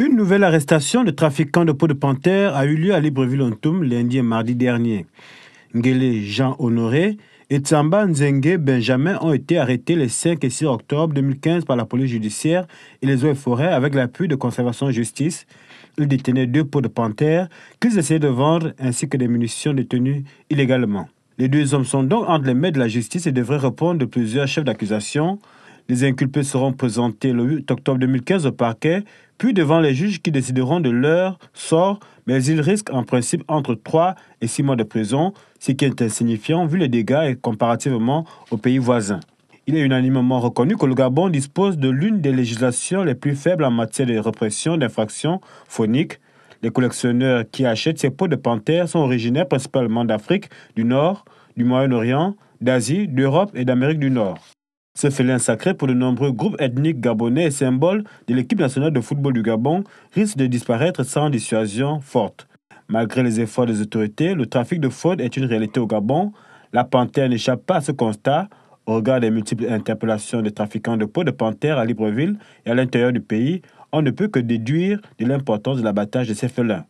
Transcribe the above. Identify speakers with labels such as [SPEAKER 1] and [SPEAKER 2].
[SPEAKER 1] Une nouvelle arrestation de trafiquants de peau de panthère a eu lieu à Libreville-Ontoum lundi et mardi dernier. Ngele Jean Honoré et Tsamba Nzenge Benjamin ont été arrêtés les 5 et 6 octobre 2015 par la police judiciaire et les eaux forêts avec l'appui de Conservation Justice. Ils détenaient deux peaux de panthère qu'ils essayaient de vendre ainsi que des munitions détenues illégalement. Les deux hommes sont donc entre les mains de la justice et devraient répondre de plusieurs chefs d'accusation les inculpés seront présentés le 8 octobre 2015 au parquet, puis devant les juges qui décideront de leur sort, mais ils risquent en principe entre 3 et 6 mois de prison, ce qui est insignifiant vu les dégâts et comparativement aux pays voisins. Il est unanimement reconnu que le Gabon dispose de l'une des législations les plus faibles en matière de répression d'infractions phoniques. Les collectionneurs qui achètent ces peaux de panthère sont originaires principalement d'Afrique du Nord, du Moyen-Orient, d'Asie, d'Europe et d'Amérique du Nord. Ce félin sacré pour de nombreux groupes ethniques gabonais et symbole de l'équipe nationale de football du Gabon risque de disparaître sans dissuasion forte. Malgré les efforts des autorités, le trafic de fraude est une réalité au Gabon. La panthère n'échappe pas à ce constat au regard des multiples interpellations des trafiquants de peaux de panthère à Libreville et à l'intérieur du pays. On ne peut que déduire de l'importance de l'abattage de ces félins.